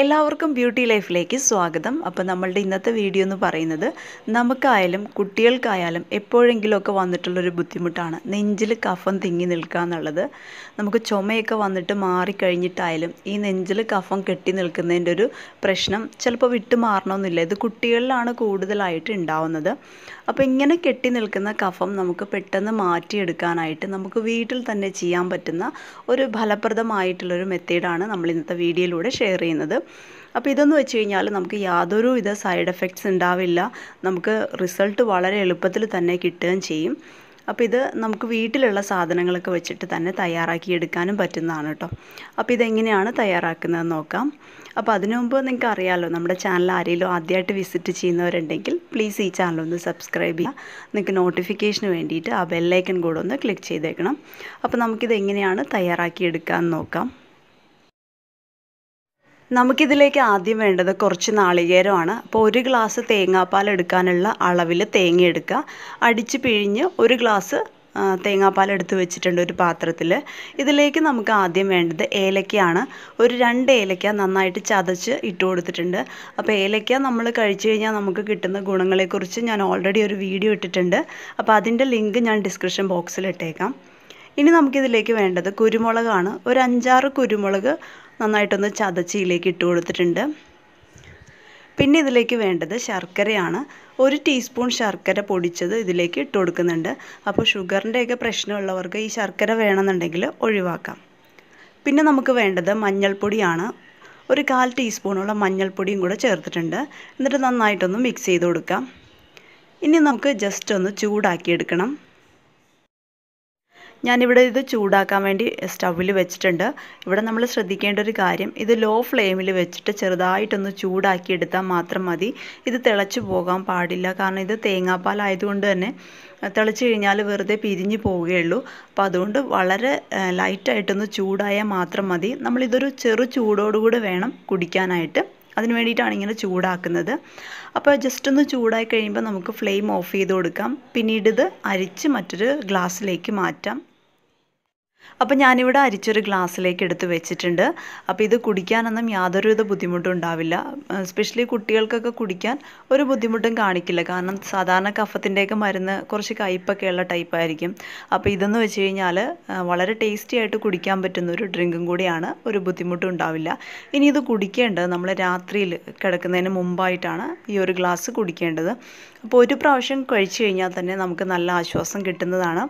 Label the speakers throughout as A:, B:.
A: എല്ലാവർക്കും ബ്യൂട്ടി ലൈഫിലേക്ക് സ്വാഗതം അപ്പോൾ നമ്മളുടെ ഇന്നത്തെ വീഡിയോ എന്ന് പറയുന്നത് നമുക്കായാലും കുട്ടികൾക്കായാലും എപ്പോഴെങ്കിലുമൊക്കെ വന്നിട്ടുള്ളൊരു ബുദ്ധിമുട്ടാണ് നെഞ്ചിൽ കഫം തിങ്ങി നിൽക്കുക എന്നുള്ളത് നമുക്ക് ചുമയൊക്കെ വന്നിട്ട് മാറിക്കഴിഞ്ഞിട്ടായാലും ഈ നെഞ്ചിൽ കഫം കെട്ടി നിൽക്കുന്നതിൻ്റെ ഒരു പ്രശ്നം ചിലപ്പോൾ വിട്ടു മാറണമെന്നില്ല ഇത് കുട്ടികളിലാണ് കൂടുതലായിട്ട് ഉണ്ടാവുന്നത് അപ്പോൾ ഇങ്ങനെ കെട്ടി നിൽക്കുന്ന കഫം നമുക്ക് പെട്ടെന്ന് മാറ്റിയെടുക്കാനായിട്ട് നമുക്ക് വീട്ടിൽ തന്നെ ചെയ്യാൻ പറ്റുന്ന ഒരു ഫലപ്രദമായിട്ടുള്ളൊരു മെത്തേഡാണ് നമ്മൾ ഇന്നത്തെ വീഡിയോയിലൂടെ ഷെയർ ചെയ്യുന്നത് അപ്പോൾ ഇതെന്ന് വെച്ച് കഴിഞ്ഞാൽ നമുക്ക് യാതൊരു വിധ സൈഡ് എഫക്ട്സ് ഉണ്ടാവില്ല നമുക്ക് റിസൾട്ട് വളരെ എളുപ്പത്തിൽ തന്നെ കിട്ടുകയും ചെയ്യും അപ്പോൾ ഇത് നമുക്ക് വീട്ടിലുള്ള സാധനങ്ങളൊക്കെ വെച്ചിട്ട് തന്നെ തയ്യാറാക്കി എടുക്കാനും പറ്റുന്നതാണ് കേട്ടോ അപ്പോൾ ഇതെങ്ങനെയാണ് തയ്യാറാക്കുന്നതെന്ന് നോക്കാം അപ്പോൾ അതിനു മുമ്പ് നിങ്ങൾക്ക് അറിയാമല്ലോ നമ്മുടെ ചാനൽ ആരെങ്കിലും ആദ്യമായിട്ട് വിസിറ്റ് ചെയ്യുന്നവരുണ്ടെങ്കിൽ പ്ലീസ് ഈ ചാനൽ ഒന്ന് സബ്സ്ക്രൈബ് ചെയ്യുക നിങ്ങൾക്ക് നോട്ടിഫിക്കേഷന് വേണ്ടിയിട്ട് ആ ബെല്ലൈക്കൺ കൂടെ ഒന്ന് ക്ലിക്ക് ചെയ്തേക്കണം അപ്പോൾ നമുക്കിത് എങ്ങനെയാണ് തയ്യാറാക്കി നോക്കാം നമുക്കിതിലേക്ക് ആദ്യം വേണ്ടത് കുറച്ച് നാളികേരമാണ് അപ്പോൾ ഒരു ഗ്ലാസ് തേങ്ങാപ്പാൽ എടുക്കാനുള്ള അളവിൽ തേങ്ങ എടുക്കുക അടിച്ച് പിഴിഞ്ഞ് ഒരു ഗ്ലാസ് തേങ്ങാപ്പാൽ എടുത്ത് വെച്ചിട്ടുണ്ട് ഒരു പാത്രത്തിൽ ഇതിലേക്ക് നമുക്ക് ആദ്യം വേണ്ടത് ഏലക്കയാണ് ഒരു രണ്ട് ഏലക്ക നന്നായിട്ട് ചതച്ച് ഇട്ട് കൊടുത്തിട്ടുണ്ട് അപ്പോൾ ഏലക്ക നമ്മൾ കഴിച്ചു കഴിഞ്ഞാൽ നമുക്ക് കിട്ടുന്ന ഗുണങ്ങളെക്കുറിച്ച് ഞാൻ ഓൾറെഡി ഒരു വീഡിയോ ഇട്ടിട്ടുണ്ട് അപ്പോൾ അതിൻ്റെ ലിങ്ക് ഞാൻ ഡിസ്ക്രിപ്ഷൻ ബോക്സിൽ ഇട്ടേക്കാം ഇനി നമുക്കിതിലേക്ക് വേണ്ടത് കുരുമുളകാണ് ഒരു അഞ്ചാറ് കുരുമുളക് നന്നായിട്ടൊന്ന് ചതച്ചിയിലേക്ക് ഇട്ട് കൊടുത്തിട്ടുണ്ട് പിന്നെ ഇതിലേക്ക് വേണ്ടത് ശർക്കരയാണ് ഒരു ടീസ്പൂൺ ശർക്കര പൊടിച്ചത് ഇതിലേക്ക് ഇട്ട് കൊടുക്കുന്നുണ്ട് അപ്പോൾ ഷുഗറിൻ്റെയൊക്കെ പ്രശ്നമുള്ളവർക്ക് ഈ ശർക്കര വേണമെന്നുണ്ടെങ്കിൽ ഒഴിവാക്കാം പിന്നെ നമുക്ക് വേണ്ടത് മഞ്ഞൾപ്പൊടിയാണ് ഒരു കാൽ ടീസ്പൂണുള്ള മഞ്ഞൾപ്പൊടിയും കൂടെ ചേർത്തിട്ടുണ്ട് എന്നിട്ട് നന്നായിട്ടൊന്ന് മിക്സ് ചെയ്ത് കൊടുക്കാം ഇനി നമുക്ക് ജസ്റ്റ് ഒന്ന് ചൂടാക്കിയെടുക്കണം ഞാനിവിടെ ഇത് ചൂടാക്കാൻ വേണ്ടി സ്റ്റൗവിൽ വെച്ചിട്ടുണ്ട് ഇവിടെ നമ്മൾ ശ്രദ്ധിക്കേണ്ട ഒരു കാര്യം ഇത് ലോ ഫ്ലെയിമിൽ വെച്ചിട്ട് ചെറുതായിട്ടൊന്ന് ചൂടാക്കി എടുത്താൽ മാത്രം മതി ഇത് തിളച്ചു പോകാൻ പാടില്ല കാരണം ഇത് തേങ്ങാപ്പാൽ ആയതുകൊണ്ട് തന്നെ തിളച്ച് കഴിഞ്ഞാൽ വെറുതെ പിരിഞ്ഞു പോവുകയുള്ളൂ അപ്പോൾ അതുകൊണ്ട് വളരെ ലൈറ്റായിട്ടൊന്ന് ചൂടായാൽ മാത്രം മതി നമ്മളിതൊരു ചെറു ചൂടോടുകൂടി വേണം കുടിക്കാനായിട്ട് അതിന് വേണ്ടിയിട്ടാണ് ഇങ്ങനെ ചൂടാക്കുന്നത് അപ്പോൾ ജസ്റ്റ് ഒന്ന് ചൂടായി കഴിയുമ്പോൾ നമുക്ക് ഫ്ലെയിം ഓഫ് ചെയ്ത് കൊടുക്കാം പിന്നീട് ഇത് അരിച്ച് മറ്റൊരു ഗ്ലാസ്സിലേക്ക് മാറ്റാം അപ്പോൾ ഞാനിവിടെ അരിച്ചൊരു ഗ്ലാസ്സിലേക്ക് എടുത്ത് വെച്ചിട്ടുണ്ട് അപ്പോൾ ഇത് കുടിക്കാനൊന്നും യാതൊരുവിധ ബുദ്ധിമുട്ടും ഉണ്ടാവില്ല സ്പെഷ്യലി കുട്ടികൾക്കൊക്കെ കുടിക്കാൻ ഒരു ബുദ്ധിമുട്ടും കാണിക്കില്ല കാരണം സാധാരണ കഫത്തിൻ്റെയൊക്കെ മരുന്ന് കുറച്ച് ടൈപ്പ് ടൈപ്പായിരിക്കും അപ്പോൾ ഇതെന്ന് വെച്ച് കഴിഞ്ഞാൽ വളരെ ടേസ്റ്റി ആയിട്ട് കുടിക്കാൻ പറ്റുന്ന ഒരു ഡ്രിങ്കും കൂടിയാണ് ഒരു ബുദ്ധിമുട്ടും ഉണ്ടാവില്ല ഇനി ഇത് കുടിക്കേണ്ടത് നമ്മൾ രാത്രിയിൽ കിടക്കുന്നതിന് മുമ്പായിട്ടാണ് ഈ ഒരു ഗ്ലാസ് കുടിക്കേണ്ടത് അപ്പോൾ ഒരു പ്രാവശ്യം കഴിച്ചു കഴിഞ്ഞാൽ തന്നെ നമുക്ക് നല്ല ആശ്വാസം കിട്ടുന്നതാണ്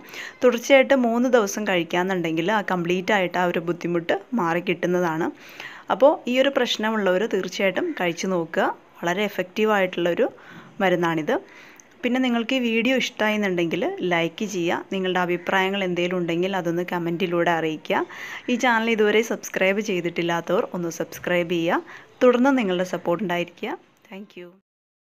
A: തുടർച്ചയായിട്ട് മൂന്ന് ദിവസം കഴിക്കാമെന്നുണ്ടെങ്കിൽ ഉണ്ടെങ്കിൽ ആ കംപ്ലീറ്റ് ആയിട്ട് ആ ഒരു ബുദ്ധിമുട്ട് മാറി കിട്ടുന്നതാണ് അപ്പോൾ ഈ ഒരു പ്രശ്നമുള്ളവർ തീർച്ചയായിട്ടും കഴിച്ചു നോക്കുക വളരെ ആയിട്ടുള്ളൊരു മരുന്നാണിത് പിന്നെ നിങ്ങൾക്ക് ഈ വീഡിയോ ഇഷ്ടമായെന്നുണ്ടെങ്കിൽ ലൈക്ക് ചെയ്യുക നിങ്ങളുടെ അഭിപ്രായങ്ങൾ എന്തെങ്കിലും ഉണ്ടെങ്കിൽ അതൊന്ന് കമൻറ്റിലൂടെ അറിയിക്കുക ഈ ചാനൽ ഇതുവരെ സബ്സ്ക്രൈബ് ചെയ്തിട്ടില്ലാത്തവർ ഒന്ന് സബ്സ്ക്രൈബ് ചെയ്യുക തുടർന്ന് നിങ്ങളുടെ സപ്പോർട്ട് ഉണ്ടായിരിക്കുക താങ്ക്